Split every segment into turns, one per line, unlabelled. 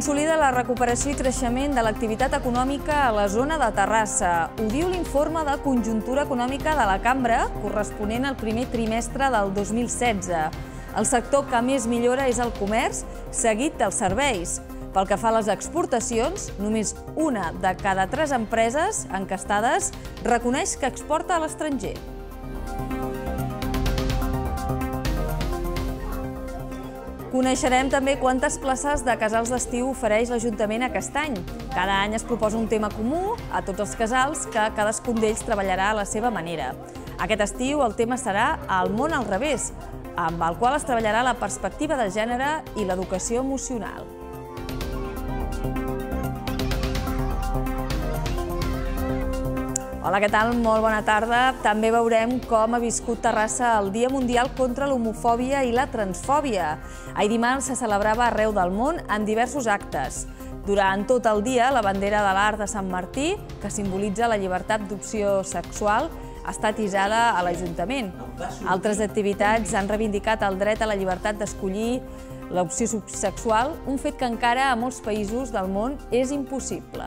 consolida la recuperació i creixement de l'activitat econòmica a la zona de Terrassa. Ho diu l'informe de conjuntura econòmica de la cambra, corresponent al primer trimestre del 2016. El sector que més millora és el comerç, seguit dels serveis. Pel que fa a les exportacions, només una de cada tres empreses encastades reconeix que exporta a l'estranger. Coneixerem també quantes places de casals d'estiu ofereix l'Ajuntament a Castany. Cada any es proposa un tema comú a tots els casals que cadascun d'ells treballarà a la seva manera. Aquest estiu el tema serà El món al revés, amb el qual es treballarà la perspectiva de gènere i l'educació emocional. Hola, què tal? Molt bona tarda. També veurem com ha viscut Terrassa el Dia Mundial contra l'Homofòbia i la Transfòbia. Ahir dimarts se celebrava arreu del món en diversos actes. Durant tot el dia, la bandera de l'art de Sant Martí, que simbolitza la llibertat d'opció sexual, estat isada a l'Ajuntament. Altres activitats han reivindicat el dret a la llibertat d'escollir l'opció sexual, un fet que encara a molts països del món és impossible.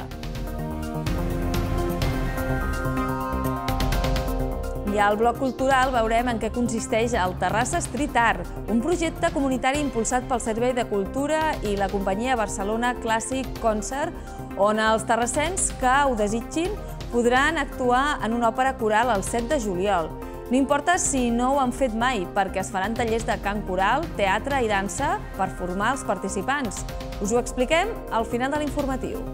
I al bloc cultural veurem en què consisteix el Terrassa Street Art, un projecte comunitari impulsat pel Servei de Cultura i la companyia Barcelona Classic Concert, on els terrassens que ho desitgin podran actuar en una òpera coral el 7 de juliol. No importa si no ho han fet mai, perquè es faran tallers de cant coral, teatre i dansa per formar els participants. Us ho expliquem al final de l'informatiu.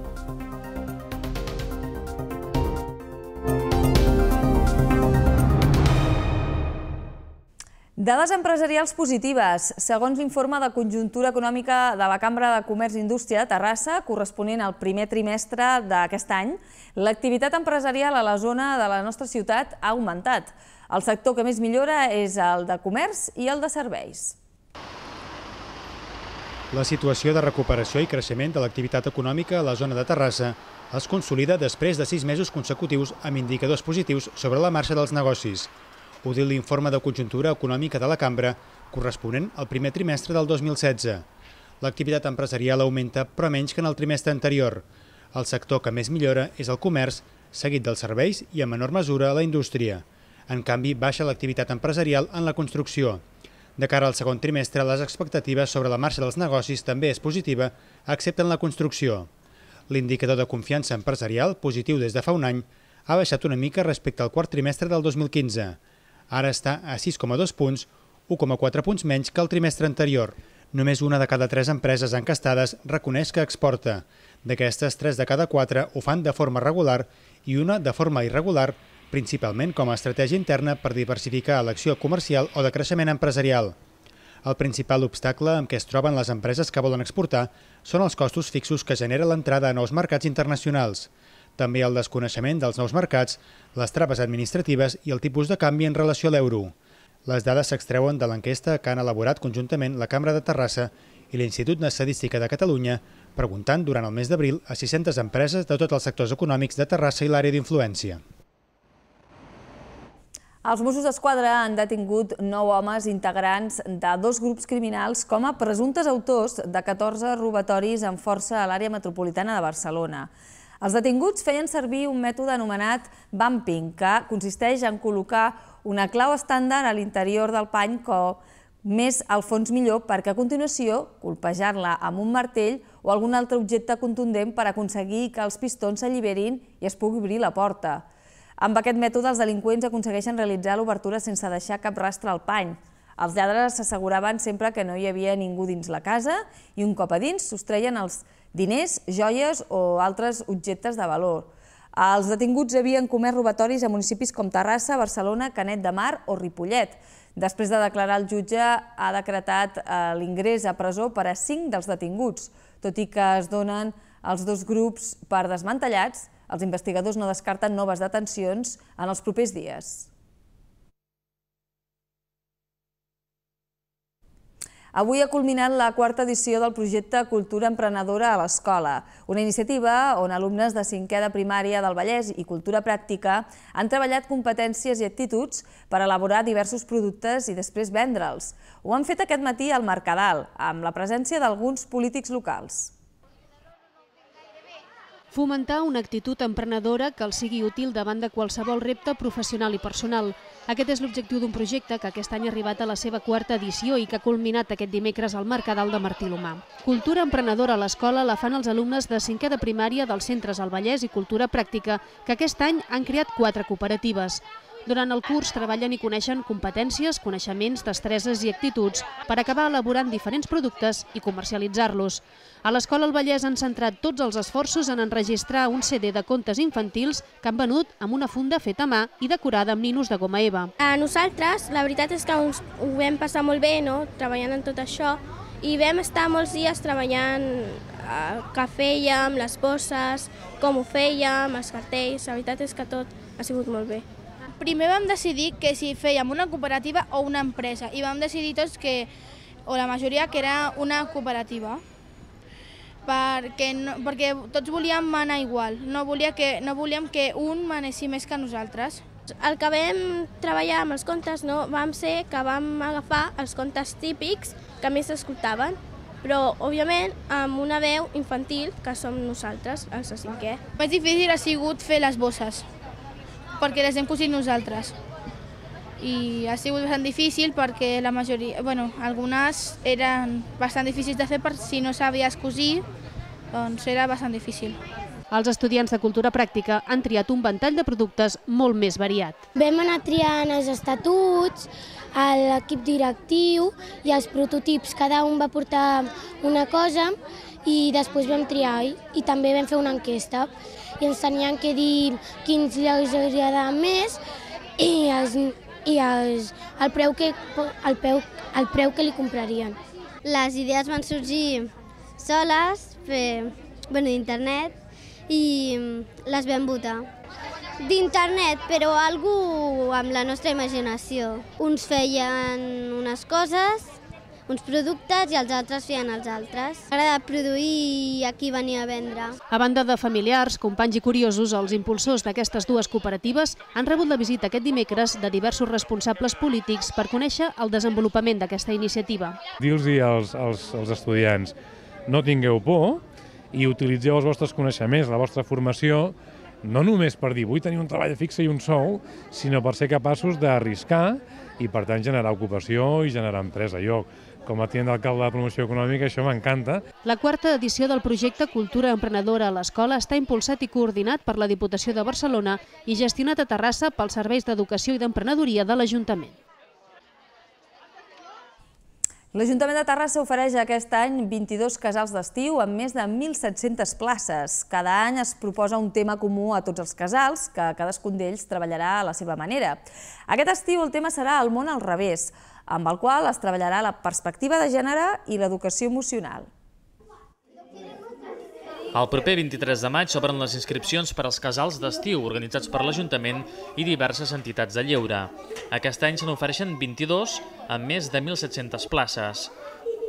Dades empresarials positives. Segons l'informe de conjuntura econòmica de la Cambra de Comerç i Indústria de Terrassa, corresponent al primer trimestre d'aquest any, l'activitat empresarial a la zona de la nostra ciutat ha augmentat. El sector que més millora és el de comerç i el de serveis.
La situació de recuperació i creixement de l'activitat econòmica a la zona de Terrassa es consolida després de sis mesos consecutius amb indicadors positius sobre la marxa dels negocis. Ho diu l'informe de conjuntura econòmica de la cambra corresponent al primer trimestre del 2016. L'activitat empresarial augmenta, però menys que en el trimestre anterior. El sector que més millora és el comerç, seguit dels serveis i, en menor mesura, la indústria. En canvi, baixa l'activitat empresarial en la construcció. De cara al segon trimestre, les expectatives sobre la marxa dels negocis també és positiva, excepte en la construcció. L'indicador de confiança empresarial, positiu des de fa un any, ha baixat una mica respecte al quart trimestre del 2015. Ara està a 6,2 punts, 1,4 punts menys que el trimestre anterior. Només una de cada tres empreses encastades reconeix que exporta. D'aquestes, tres de cada quatre ho fan de forma regular i una de forma irregular, principalment com a estratègia interna per diversificar l'acció comercial o de creixement empresarial. El principal obstacle amb què es troben les empreses que volen exportar són els costos fixos que genera l'entrada a nous mercats internacionals també el desconeixement dels nous mercats, les traves administratives i el tipus de canvi en relació a l'euro. Les dades s'extreuen de l'enquesta que han elaborat conjuntament la Cambra de Terrassa i l'Institut d'Estadística de Catalunya, preguntant durant el mes d'abril a 600 empreses de tots els sectors econòmics de Terrassa i l'àrea d'influència.
Els Mossos d'Esquadra han detingut nou homes integrants de dos grups criminals com a presumptes autors de 14 robatoris amb força a l'àrea metropolitana de Barcelona. Els detinguts feien servir un mètode anomenat bumping, que consisteix en col·locar una clau estàndard a l'interior del pany com més al fons millor perquè a continuació colpejar la amb un martell o algun altre objecte contundent per aconseguir que els pistons s'alliberin i es pugui obrir la porta. Amb aquest mètode els delinqüents aconsegueixen realitzar l'obertura sense deixar cap rastre al pany. Els lladres s'asseguraven sempre que no hi havia ningú dins la casa i un cop a dins sostreien els diners, joies o altres objectes de valor. Els detinguts havien comès robatoris a municipis com Terrassa, Barcelona, Canet de Mar o Ripollet. Després de declarar el jutge, ha decretat eh, l'ingrés a presó per a cinc dels detinguts. Tot i que es donen els dos grups per desmantellats, els investigadors no descarten noves detencions en els propers dies. Avui ha culminat la quarta edició del projecte Cultura Emprenedora a l'Escola, una iniciativa on alumnes de cinquè de primària del Vallès i Cultura Pràctica han treballat competències i actituds per elaborar diversos productes i després vendre'ls. Ho han fet aquest matí al Mercadal, amb la presència d'alguns polítics locals.
Fomentar una actitud emprenedora que els sigui útil davant de qualsevol repte professional i personal. Aquest és l'objectiu d'un projecte que aquest any ha arribat a la seva quarta edició i que ha culminat aquest dimecres al Mercadal de Martí Lomà. Cultura emprenedora a l'escola la fan els alumnes de 5 de primària dels centres al Vallès i Cultura Pràctica, que aquest any han creat quatre cooperatives. Durant el curs treballen i coneixen competències, coneixements, destreses i actituds per acabar elaborant diferents productes i comercialitzar-los. A l'Escola El Vallès han centrat tots els esforços en enregistrar un CD de contes infantils que han venut amb una funda feta a mà i decorada amb ninos de goma eva. A nosaltres,
la veritat és que ens ho vam passar molt bé, no?, treballant en tot això, i vam estar molts dies treballant el eh, que fèiem, les bosses, com ho fèiem, els cartells, la veritat és que tot ha sigut molt bé. Primer vam decidir que si fèiem una cooperativa o una empresa i vam decidir tots que, o la majoria, que era una cooperativa perquè, no, perquè tots volíem manar igual, no, volia que, no volíem que un manessi més que nosaltres. El que vam treballar amb els contes no, vam ser que vam agafar els contes típics que més s'escoltaven, però, òbviament, amb una veu infantil, que som nosaltres, els de cinquè. El més difícil ha sigut fer les bosses, perquè les hem cosit nosaltres. I ha sigut bastant difícil perquè la majoria, bueno, algunes eren bastant difícils de fer per si no sabies cosir, doncs era bastant difícil.
Els estudiants de cultura pràctica han triat un ventall de productes molt més variat.
Vam anar triant els estatuts, l'equip directiu i els prototips. Cada un va portar una cosa i després vam triar i, i també vam fer una enquesta i ens tenien que dir quins llocs hauria de més i, els, i els, el, preu que, el, preu, el preu que li comprarien. Les idees van sorgir soles, per, bueno, d'internet, i les vam votar. D'internet, però algú amb la nostra imaginació. Uns feien unes coses uns productes i els altres feien els altres.
M'agrada produir i aquí venir a vendre. A banda de familiars, companys i curiosos, els impulsors d'aquestes dues cooperatives han rebut la visita aquest dimecres de diversos responsables polítics per conèixer el desenvolupament d'aquesta iniciativa.
Dir-los als, als, als estudiants, no tingueu por i utilitzeu els vostres coneixements, la vostra formació, no només per dir vull tenir un treball fix i un sou, sinó per ser capaços d'arriscar i, per tant, generar ocupació i generar empresa a lloc com a tient d'alcalde de promoció econòmica, això m'encanta.
La quarta edició del projecte Cultura Emprenedora a l'Escola està impulsat i coordinat per la Diputació de Barcelona i gestionat a Terrassa pels serveis d'educació i d'emprenedoria de l'Ajuntament. L'Ajuntament de Terrassa ofereix aquest any 22
casals d'estiu amb més de 1.700 places. Cada any es proposa un tema comú a tots els casals, que cadascun d'ells treballarà a la seva manera. Aquest estiu el tema serà el món al revés amb el qual es treballarà la perspectiva de gènere i l'educació emocional.
El proper 23 de maig s'obren les inscripcions per als casals d'estiu organitzats per l'Ajuntament i diverses entitats de lleure. Aquest any se n'ofereixen 22 amb més de 1.700 places.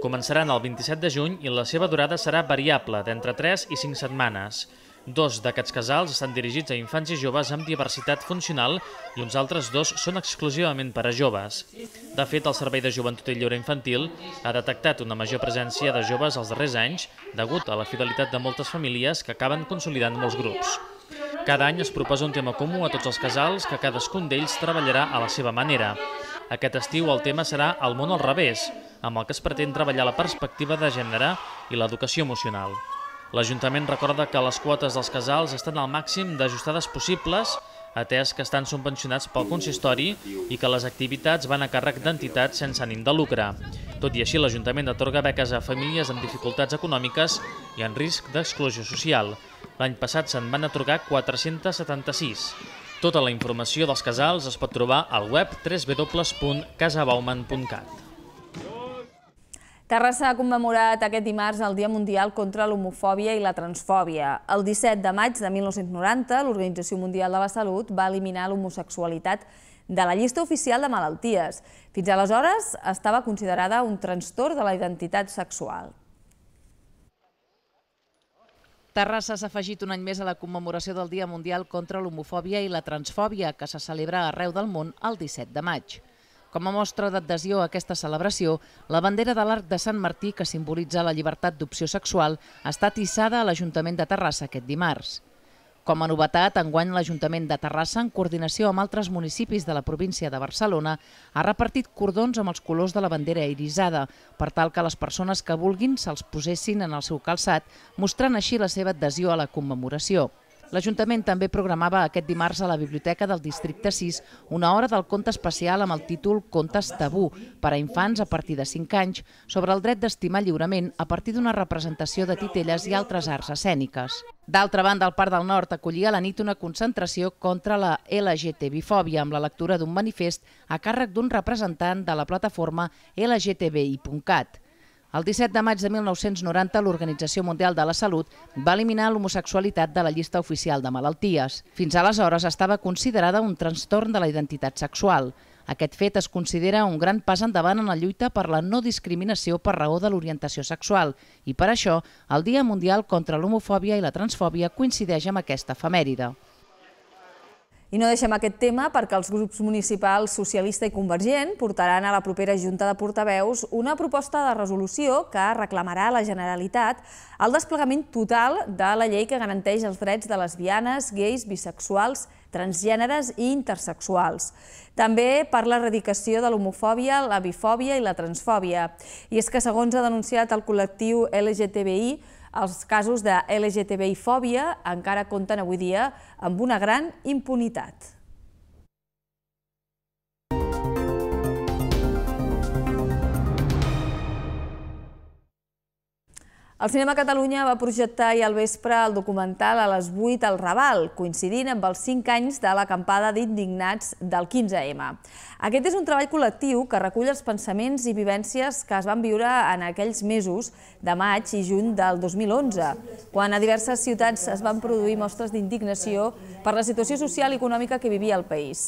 Començaran el 27 de juny i la seva durada serà variable, d'entre 3 i 5 setmanes. Dos d'aquests casals estan dirigits a infants i joves amb diversitat funcional i uns altres dos són exclusivament per a joves. De fet, el Servei de Joventut i Lliure Infantil ha detectat una major presència de joves els darrers anys degut a la fidelitat de moltes famílies que acaben consolidant molts grups. Cada any es proposa un tema comú a tots els casals que cadascun d'ells treballarà a la seva manera. Aquest estiu el tema serà El món al revés, amb el que es pretén treballar la perspectiva de gènere i l'educació emocional. L'Ajuntament recorda que les quotes dels casals estan al màxim d'ajustades possibles, atès que estan subvencionats pel consistori i que les activitats van a càrrec d'entitats sense ànim de lucre. Tot i així, l'Ajuntament atorga beques a famílies amb dificultats econòmiques i en risc d'exclusió social. L'any passat se'n van atorgar 476. Tota la informació dels casals es pot trobar al web www.casabauman.cat.
Terrassa ha commemorat aquest dimarts el Dia Mundial contra l'Homofòbia i la Transfòbia. El 17 de maig de 1990, l'Organització Mundial de la Salut va eliminar l'homosexualitat de la llista oficial de malalties. Fins aleshores estava considerada un trastorn de la identitat sexual.
Terrassa s'ha afegit un any més a la commemoració del Dia Mundial contra l'Homofòbia i la Transfòbia, que se celebra arreu del món el 17 de maig. Com a mostra d'adhesió a aquesta celebració, la bandera de l'Arc de Sant Martí, que simbolitza la llibertat d'opció sexual, ha estat hissada a l'Ajuntament de Terrassa aquest dimarts. Com a novetat, enguany l'Ajuntament de Terrassa, en coordinació amb altres municipis de la província de Barcelona, ha repartit cordons amb els colors de la bandera irisada, per tal que les persones que vulguin se'ls posessin en el seu calçat, mostrant així la seva adhesió a la commemoració. L'Ajuntament també programava aquest dimarts a la Biblioteca del Districte 6 una hora del conte especial amb el títol Contes tabú per a infants a partir de 5 anys sobre el dret d'estimar lliurement a partir d'una representació de titelles i altres arts escèniques. D'altra banda, el Parc del Nord acollia a la nit una concentració contra la LGTB-fòbia amb la lectura d'un manifest a càrrec d'un representant de la plataforma LGTBI.cat. El 17 de maig de 1990, l'Organització Mundial de la Salut va eliminar l'homosexualitat de la llista oficial de malalties. Fins aleshores estava considerada un trastorn de la identitat sexual. Aquest fet es considera un gran pas endavant en la lluita per la no discriminació per raó de l'orientació sexual i per això el Dia Mundial contra l'Homofòbia i la Transfòbia coincideix amb aquesta efemèride.
I no deixem aquest tema perquè els grups municipals socialista i convergent portaran a la propera Junta de Portaveus una proposta de resolució que reclamarà a la Generalitat el desplegament total de la llei que garanteix els drets de lesbianes, gais, bisexuals, transgèneres i intersexuals. També per l'erradicació de l'homofòbia, la bifòbia i la transfòbia. I és que, segons ha denunciat el col·lectiu LGTBI, els casos de LGTBI-fòbia encara compten avui dia amb una gran impunitat. El Cinema Catalunya va projectar ahir al vespre el documental a les 8 al Raval, coincidint amb els 5 anys de l'acampada d'indignats del 15M. Aquest és un treball col·lectiu que recull els pensaments i vivències que es van viure en aquells mesos de maig i juny del 2011, quan a diverses ciutats es van produir mostres d'indignació per la situació social i econòmica que vivia el país.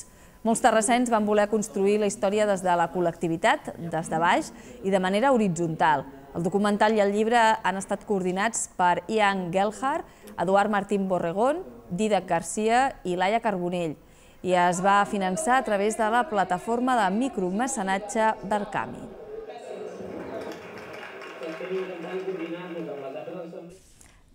Molts terrassens van voler construir la història des de la col·lectivitat, des de baix i de manera horitzontal, el documental i el llibre han estat coordinats per Ian Gelhar, Eduard Martín Borregón, Didac Garcia i Laia Carbonell i es va finançar a través de la plataforma de micromecenatge d'Arcami.
Gràcies.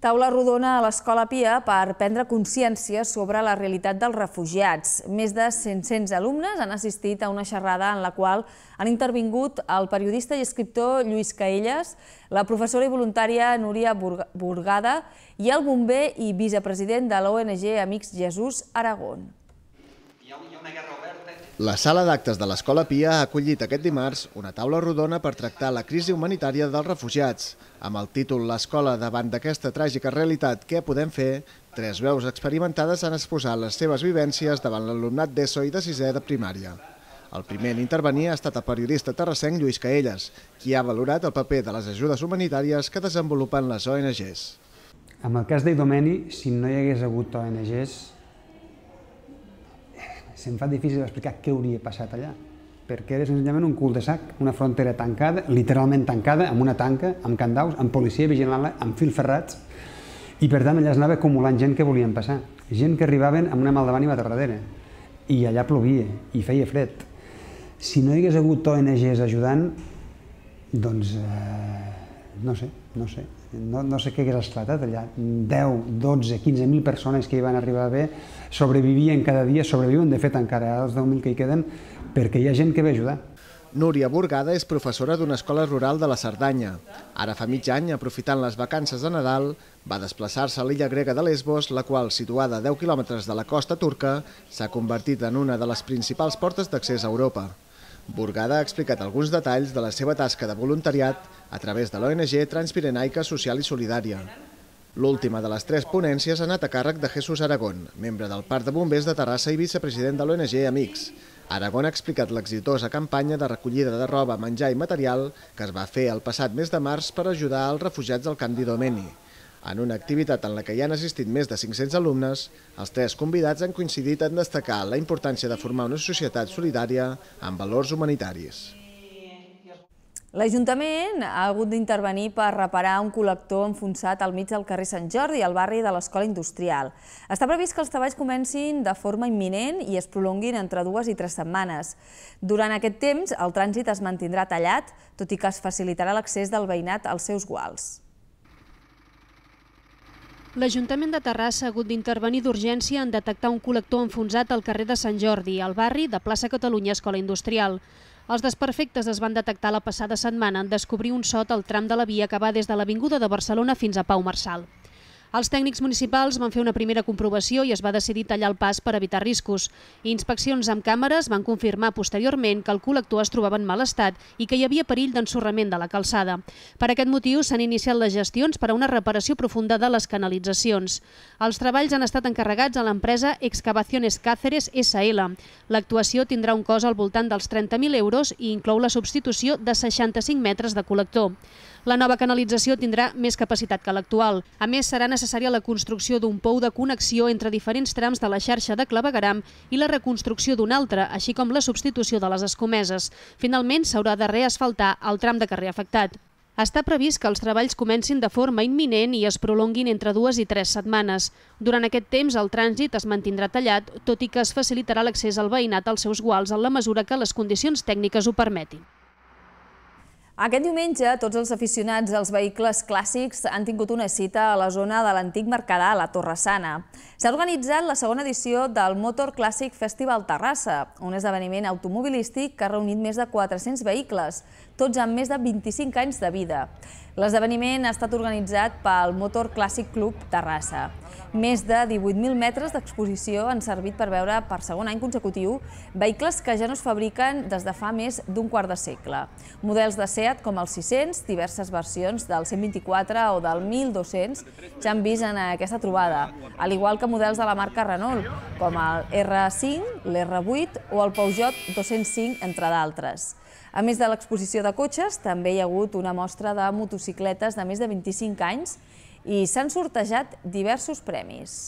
Taula rodona a l'Escola Pia per prendre consciència sobre la realitat dels refugiats. Més de 500 alumnes han assistit a una xerrada en la qual han intervingut el periodista i escriptor Lluís Caelles, la professora i voluntària Núria Burgada i el bomber i vicepresident de l'ONG Amics Jesús Aragón.
La sala d'actes de l'Escola Pia ha acollit aquest dimarts una taula rodona per tractar la crisi humanitària dels refugiats. Amb el títol L'escola davant d'aquesta tràgica realitat, què podem fer? Tres veus experimentades han exposat les seves vivències davant l'alumnat d'ESO i de sisè de primària. El primer en intervenir ha estat el periodista terrassenc Lluís Caelles, qui ha valorat el paper de les ajudes humanitàries que desenvolupen les ONGs.
En el cas d'Idomeni, si no hi hagués hagut ONGs, se'm fa difícil explicar què hauria passat allà, perquè era senzillament un cul de sac, una frontera tancada, literalment tancada, amb una tanca, amb candaus, amb policia vigilant-la, amb filferrats, i per tant allà es anava acumulant gent que volien passar, gent que arribaven amb una mal davant i darrere, i allà plovia, i feia fred. Si no hi hagués hagut ONGs ajudant, doncs eh, no sé, no sé, no, no sé què hagués esclatat allà. 10, 12, 15.000 persones que hi van arribar bé sobrevivien cada dia, sobreviuen, de fet, encara els 10.000 que hi queden, perquè hi ha gent que ve a ajudar.
Núria Burgada és professora d'una escola rural de la Cerdanya. Ara fa mig any, aprofitant les vacances de Nadal, va desplaçar-se a l'illa grega de Lesbos, la qual, situada a 10 quilòmetres de la costa turca, s'ha convertit en una de les principals portes d'accés a Europa. Burgada ha explicat alguns detalls de la seva tasca de voluntariat a través de l'ONG Transpirenaica Social i Solidària. L'última de les tres ponències ha anat a càrrec de Jesús Aragón, membre del Parc de Bombers de Terrassa i vicepresident de l'ONG Amics. Aragón ha explicat l'exitosa campanya de recollida de roba, menjar i material que es va fer el passat mes de març per ajudar els refugiats del camp d'Idomeni. En una activitat en la que hi han assistit més de 500 alumnes, els tres convidats han coincidit en destacar la importància de formar una societat solidària amb valors humanitaris.
L'Ajuntament ha hagut d'intervenir per reparar un col·lector enfonsat al mig del carrer Sant Jordi, al barri de l'Escola Industrial. Està previst que els treballs comencin de forma imminent i es prolonguin entre dues i tres setmanes. Durant aquest temps, el trànsit es mantindrà tallat, tot i que es facilitarà l'accés del veïnat als seus guals.
L'Ajuntament de Terrassa ha hagut d'intervenir d'urgència en detectar un col·lector enfonsat al carrer de Sant Jordi, al barri de plaça Catalunya Escola Industrial. Els desperfectes es van detectar la passada setmana en descobrir un sot al tram de la via que va des de l'Avinguda de Barcelona fins a Pau Marçal. Els tècnics municipals van fer una primera comprovació i es va decidir tallar el pas per evitar riscos. Inspeccions amb càmeres van confirmar posteriorment que el col·lector es trobava en mal estat i que hi havia perill d'ensorrament de la calçada. Per aquest motiu s'han iniciat les gestions per a una reparació profunda de les canalitzacions. Els treballs han estat encarregats a l'empresa Excavaciones Cáceres SL. L'actuació tindrà un cost al voltant dels 30.000 euros i inclou la substitució de 65 metres de col·lector. La nova canalització tindrà més capacitat que l'actual. A més, serà necessària la construcció d'un pou de connexió entre diferents trams de la xarxa de clavegaram i la reconstrucció d'un altre, així com la substitució de les escomeses. Finalment, s'haurà de reasfaltar el tram de carrer afectat. Està previst que els treballs comencin de forma imminent i es prolonguin entre dues i tres setmanes. Durant aquest temps, el trànsit es mantindrà tallat, tot i que es facilitarà l'accés al veïnat als seus guals en la mesura que les condicions tècniques ho permetin. Aquest diumenge, tots els aficionats als vehicles clàssics
han tingut una cita a la zona de l'antic Mercadà, la Torressana. S'ha organitzat la segona edició del Motor Clàssic Festival Terrassa, un esdeveniment automobilístic que ha reunit més de 400 vehicles tots amb més de 25 anys de vida. L'esdeveniment ha estat organitzat pel Motor Clàssic Club Terrassa. Més de 18.000 metres d'exposició han servit per veure per segon any consecutiu vehicles que ja no es fabriquen des de fa més d'un quart de segle. Models de SEAT com el 600, diverses versions del 124 o del 1200 ja han vist en aquesta trobada, al igual que models de la marca Renault, com el R5, l'R8 o el Peugeot 205, entre d'altres. A més de l'exposició de cotxes, també hi ha hagut una mostra de motocicletes de més de 25 anys i s'han sortejat diversos premis.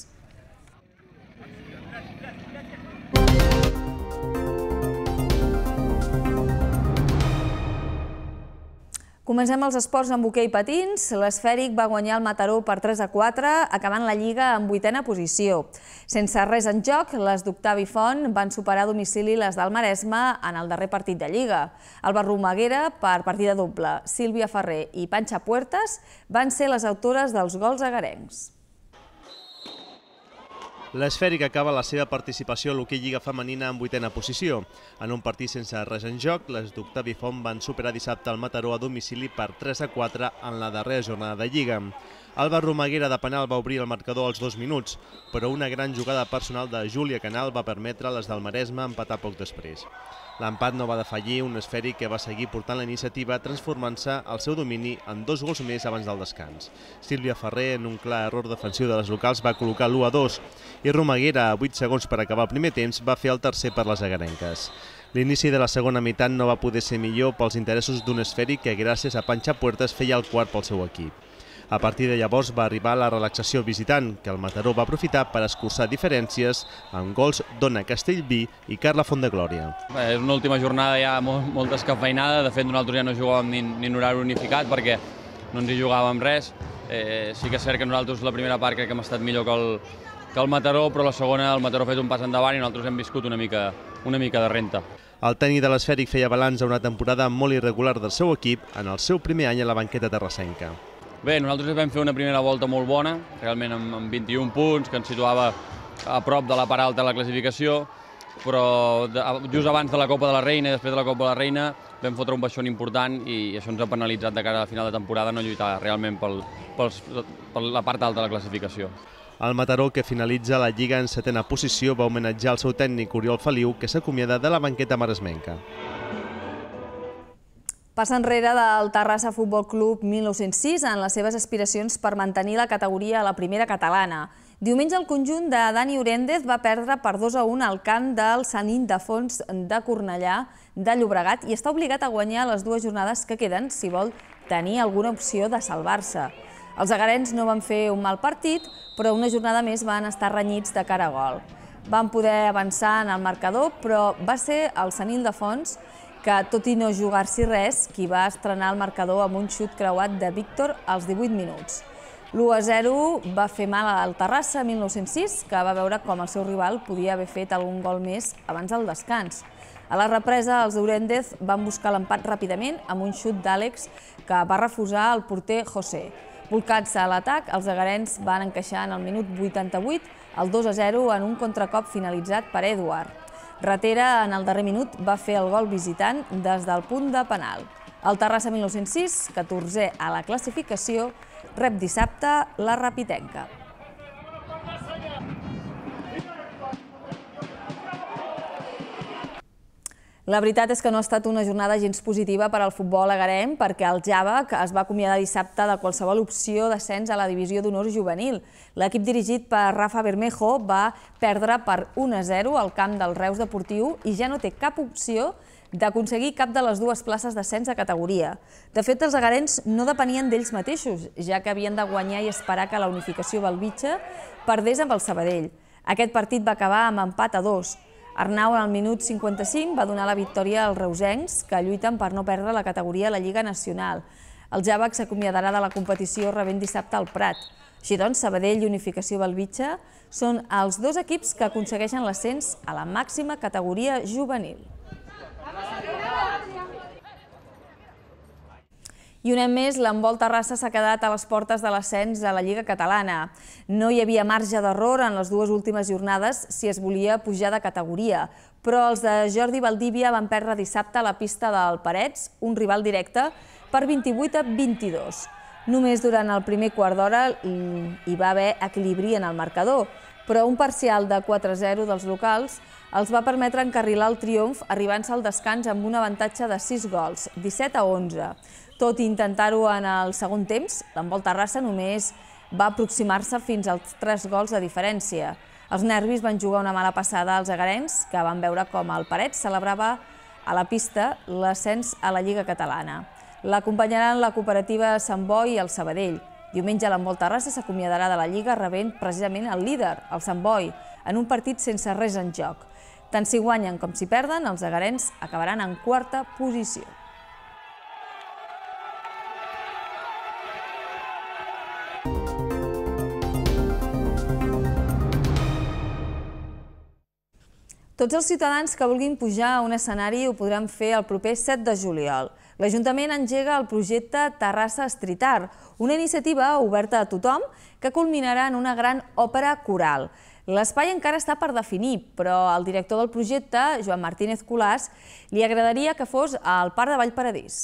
Comencem els esports amb hoquei patins. L'esfèric va guanyar el Mataró per 3 a 4, acabant la Lliga en vuitena posició. Sense res en joc, les d'Octavi Font van superar a domicili les del Maresme en el darrer partit de Lliga. El Maguera, per partida doble, Sílvia Ferrer i Panxa Puertas van ser les autores dels gols agarencs.
L'esfèric acaba la seva participació a l'hoquei Lliga Femenina en vuitena posició. En un partit sense res en joc, les d'Octavi Font van superar dissabte el Mataró a domicili per 3 a 4 en la darrera jornada de Lliga. Alba Romaguera de penal va obrir el marcador als dos minuts, però una gran jugada personal de Júlia Canal va permetre a les del Maresme empatar poc després. L'empat no va defallir un esfèric que va seguir portant la iniciativa transformant-se al seu domini en dos gols més abans del descans. Sílvia Ferrer, en un clar error defensiu de les locals, va col·locar l'1-2 i Romaguera, a 8 segons per acabar el primer temps, va fer el tercer per les agarenques. L'inici de la segona meitat no va poder ser millor pels interessos d'un esfèric que gràcies a panxar Puertes feia el quart pel seu equip. A partir de llavors va arribar la relaxació visitant, que el Mataró va aprofitar per escurçar diferències amb gols d'Ona Castellví i Carla Font de Glòria.
És una última jornada ja molt, molt descafeinada, de fet nosaltres ja no jugàvem ni, ni en horari unificat perquè no ens hi jugàvem res. Eh, sí que és cert que nosaltres la primera part crec que hem estat millor que el, que el Mataró, però la segona el Mataró ha fet un pas endavant i nosaltres hem viscut una mica, una mica de renta.
El tècnic de l'esfèric feia balanç a una temporada molt irregular del seu equip en el seu primer any a la banqueta terrassenca.
Bé, nosaltres vam fer una primera volta molt bona, realment amb, 21 punts, que ens situava a prop de la part alta de la classificació, però just abans de la Copa de la Reina i després de la Copa de la Reina vam fotre un baixón important i, això ens ha penalitzat de cara a la final de temporada no lluitar realment pel, pel, per la part alta de la classificació.
El Mataró, que finalitza la Lliga en setena posició, va homenatjar el seu tècnic Oriol Feliu, que s'acomiada de la banqueta maresmenca.
Passa enrere del Terrassa Futbol Club 1906 en les seves aspiracions per mantenir la categoria a la primera catalana. Diumenge el conjunt de Dani Oréndez va perdre per 2 a 1 al camp del Sant Indefons de Cornellà de Llobregat i està obligat a guanyar les dues jornades que queden si vol tenir alguna opció de salvar-se. Els agarens no van fer un mal partit, però una jornada més van estar renyits de cara a gol. Van poder avançar en el marcador, però va ser el Sant Ildefons que, tot i no jugar-s'hi res, qui va estrenar el marcador amb un xut creuat de Víctor als 18 minuts. L'1-0 va fer mal al Terrassa 1906, que va veure com el seu rival podia haver fet algun gol més abans del descans. A la represa, els d'Urendez van buscar l'empat ràpidament amb un xut d'Àlex que va refusar el porter José. Volcats a l'atac, els agarens van encaixar en el minut 88 el 2-0 en un contracop finalitzat per Eduard. Ratera, en el darrer minut, va fer el gol visitant des del punt de penal. El Terrassa 1906, 14è a la classificació, rep dissabte la Rapitenca. La veritat és que no ha estat una jornada gens positiva per al futbol a Garem perquè el Java es va acomiadar dissabte de qualsevol opció d'ascens a la divisió d'honor juvenil. L'equip dirigit per Rafa Bermejo va perdre per 1-0 al camp del Reus Deportiu i ja no té cap opció d'aconseguir cap de les dues places d'ascens a categoria. De fet, els agarents no depenien d'ells mateixos, ja que havien de guanyar i esperar que la unificació Bitxa perdés amb el Sabadell. Aquest partit va acabar amb empat a dos, Arnau, al minut 55, va donar la victòria als reusencs, que lluiten per no perdre la categoria a la Lliga Nacional. El Javac s'acomiadarà de la competició rebent dissabte al Prat. Així doncs, Sabadell i Unificació Balbitxa són els dos equips que aconsegueixen l'ascens a la màxima categoria juvenil. Vamos I un any més, l'envol Terrassa s'ha quedat a les portes de l'ascens a la Lliga Catalana. No hi havia marge d'error en les dues últimes jornades si es volia pujar de categoria, però els de Jordi Valdívia van perdre dissabte a la pista del Parets, un rival directe, per 28 a 22. Només durant el primer quart d'hora hi va haver equilibri en el marcador, però un parcial de 4-0 dels locals els va permetre encarrilar el triomf arribant-se al descans amb un avantatge de 6 gols, 17 a 11. Tot intentar-ho en el segon temps, l'envolt Terrassa només va aproximar-se fins als tres gols de diferència. Els nervis van jugar una mala passada als agarens, que van veure com el Parets celebrava a la pista l'ascens a la Lliga Catalana. L'acompanyaran la cooperativa Sant Boi i el Sabadell. Diumenge l'envolt Terrassa s'acomiadarà de la Lliga rebent precisament el líder, el Sant Boi, en un partit sense res en joc. Tant si guanyen com si perden, els agarens acabaran en quarta posició. Tots els ciutadans que vulguin pujar a un escenari ho podran fer el proper 7 de juliol. L'Ajuntament engega el projecte Terrassa Street Art, una iniciativa oberta a tothom que culminarà en una gran òpera coral. L'espai encara està per definir, però al director del projecte, Joan Martínez Colàs, li agradaria que fos al Parc de Vallparadís.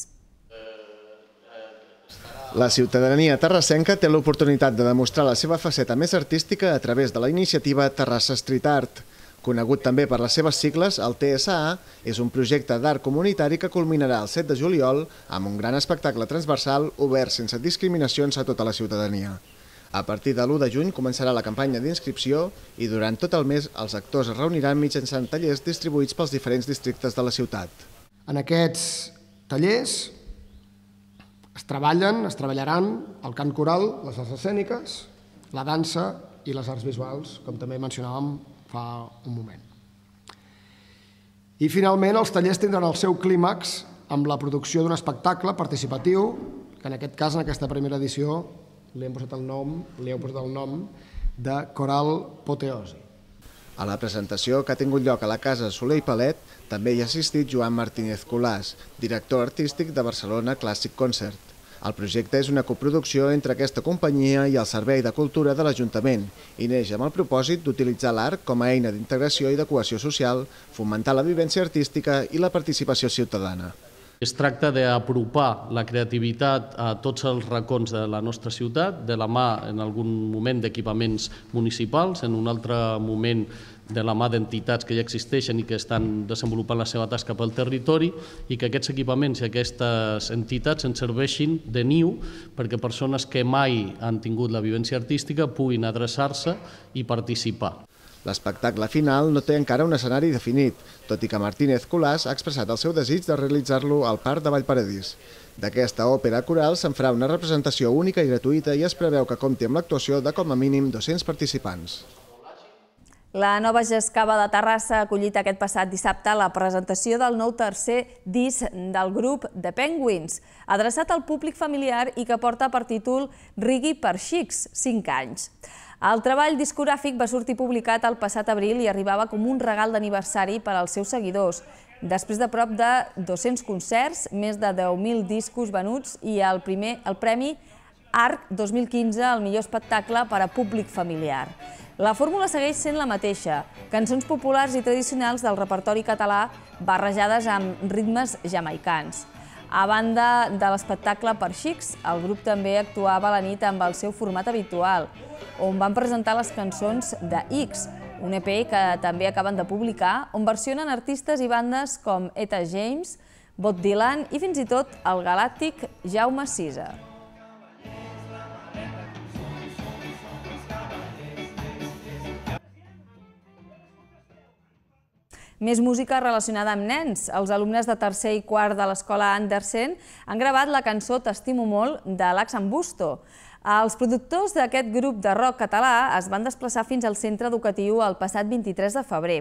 La ciutadania terrassenca té l'oportunitat de demostrar la seva faceta més artística a través de la iniciativa Terrassa Street Art. Conegut també per les seves cicles, el TSA és un projecte d'art comunitari que culminarà el 7 de juliol amb un gran espectacle transversal obert sense discriminacions a tota la ciutadania. A partir de l'1 de juny començarà la campanya d'inscripció i durant tot el mes els actors es reuniran mitjançant tallers distribuïts pels diferents districtes de la ciutat. En aquests tallers es treballen, es treballaran el cant coral, les arts escèniques, la dansa i les arts visuals, com també mencionàvem fa un moment. I finalment els tallers tindran el seu clímax amb la producció d'un espectacle participatiu, que en aquest cas, en aquesta primera edició, li hem posat el nom, li heu posat el nom de Coral Poteosi. A la presentació que ha tingut lloc a la Casa Soler i Palet també hi ha assistit Joan Martínez Colàs, director artístic de Barcelona Classic Concert. El projecte és una coproducció entre aquesta companyia i el Servei de Cultura de l'Ajuntament i neix amb el propòsit d'utilitzar l'art com a eina d'integració i de cohesió social, fomentar la vivència artística i la participació ciutadana.
Es tracta d'apropar la creativitat a tots els racons de la nostra ciutat, de la mà en algun moment d'equipaments municipals, en un altre moment de la mà d'entitats que ja existeixen i que estan desenvolupant la seva tasca pel territori i que aquests equipaments i aquestes entitats ens serveixin de niu perquè persones que mai han tingut la vivència artística puguin adreçar-se i participar. L'espectacle final
no té encara un escenari definit, tot i que Martínez Colàs ha expressat el seu desig de realitzar-lo al Parc de Vallparadís. D'aquesta òpera coral se'n farà una representació única i gratuïta i es preveu que compti amb l'actuació de com a mínim 200 participants.
La nova Gescava de Terrassa ha acollit aquest passat dissabte la presentació del nou tercer disc del grup The Penguins, adreçat al públic familiar i que porta per títol Rigui per xics, 5 anys. El treball discogràfic va sortir publicat el passat abril i arribava com un regal d'aniversari per als seus seguidors. Després de prop de 200 concerts, més de 10.000 discos venuts i el, primer, el premi ARC 2015 al millor espectacle per a públic familiar. La fórmula segueix sent la mateixa, cançons populars i tradicionals del repertori català barrejades amb ritmes jamaicans. A banda de l'espectacle per xics, el grup també actuava a la nit amb el seu format habitual, on van presentar les cançons de X, un EP que també acaben de publicar, on versionen artistes i bandes com Eta James, Bob Dylan i fins i tot el galàctic Jaume Sisa. Més música relacionada amb nens. Els alumnes de tercer i quart de l'escola Andersen han gravat la cançó T'estimo molt de l'Axan Busto. Els productors d'aquest grup de rock català es van desplaçar fins al centre educatiu el passat 23 de febrer.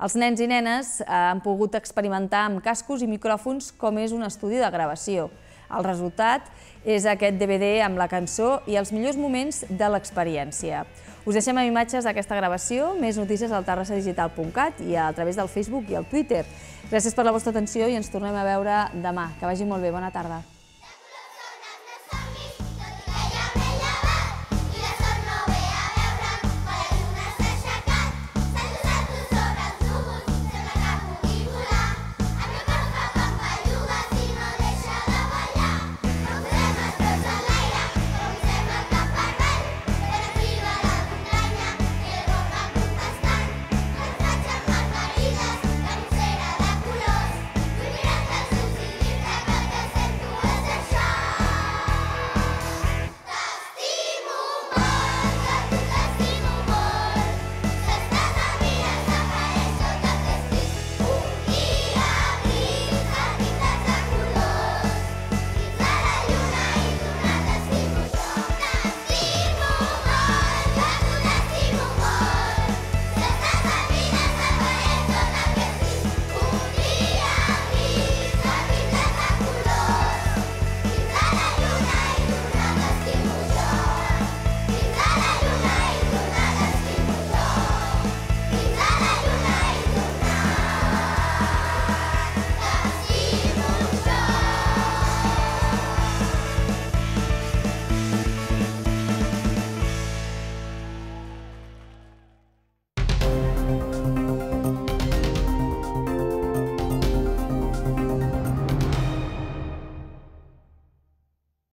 Els nens i nenes eh, han pogut experimentar amb cascos i micròfons com és un estudi de gravació. El resultat és aquest DVD amb la cançó i els millors moments de l'experiència. Us deixem amb imatges d'aquesta gravació, més notícies al terrassadigital.cat i a través del Facebook i el Twitter. Gràcies per la vostra atenció i ens tornem a veure demà. Que vagi molt bé. Bona tarda.